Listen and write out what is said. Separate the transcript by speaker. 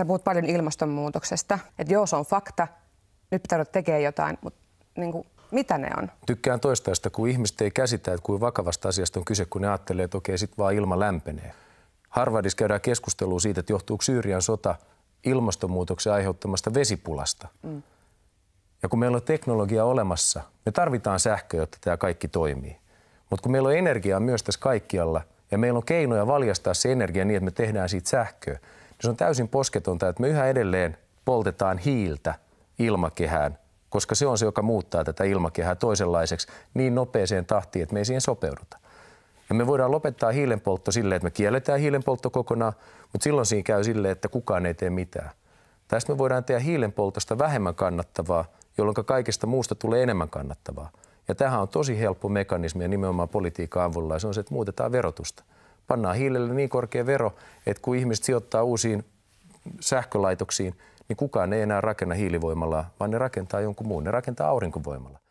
Speaker 1: sä puhut paljon ilmastonmuutoksesta, että joo, se on fakta, nyt pitää ruveta tekemään jotain, mutta niin kuin, mitä ne on?
Speaker 2: Tykkään toistaa sitä, kun ihmiset ei käsitä, että kuinka vakavasta asiasta on kyse, kun ne ajattelee, että okei, sitten vaan ilma lämpenee. Harvardissa käydään keskustelua siitä, että johtuuko Syyrian sota ilmastonmuutoksen aiheuttamasta vesipulasta. Mm. Ja kun meillä on teknologia olemassa, me tarvitaan sähköä, jotta tämä kaikki toimii. Mutta kun meillä on energiaa myös tässä kaikkialla, ja meillä on keinoja valjastaa se energia niin, että me tehdään siitä sähköä, niin se on täysin posketonta, että me yhä edelleen poltetaan hiiltä ilmakehään, koska se on se, joka muuttaa tätä ilmakehää toisenlaiseksi niin nopeeseen tahtiin, että me ei siihen sopeuduta. Ja me voidaan lopettaa hiilenpoltto silleen, että me kielletään hiilenpoltto kokonaan, mutta silloin siinä käy silleen, että kukaan ei tee mitään. Tästä me voidaan tehdä hiilenpoltosta vähemmän kannattavaa, jolloin kaikesta muusta tulee enemmän kannattavaa. Ja tähän on tosi helppo mekanismi ja nimenomaan politiikan avulla, ja se on se, että muutetaan verotusta pannaan hiilelle niin korkea vero, että kun ihmiset sijoittaa uusiin sähkölaitoksiin, niin kukaan ei enää rakenna hiilivoimalla, vaan ne rakentaa jonkun muun. Ne rakentaa aurinkovoimalla.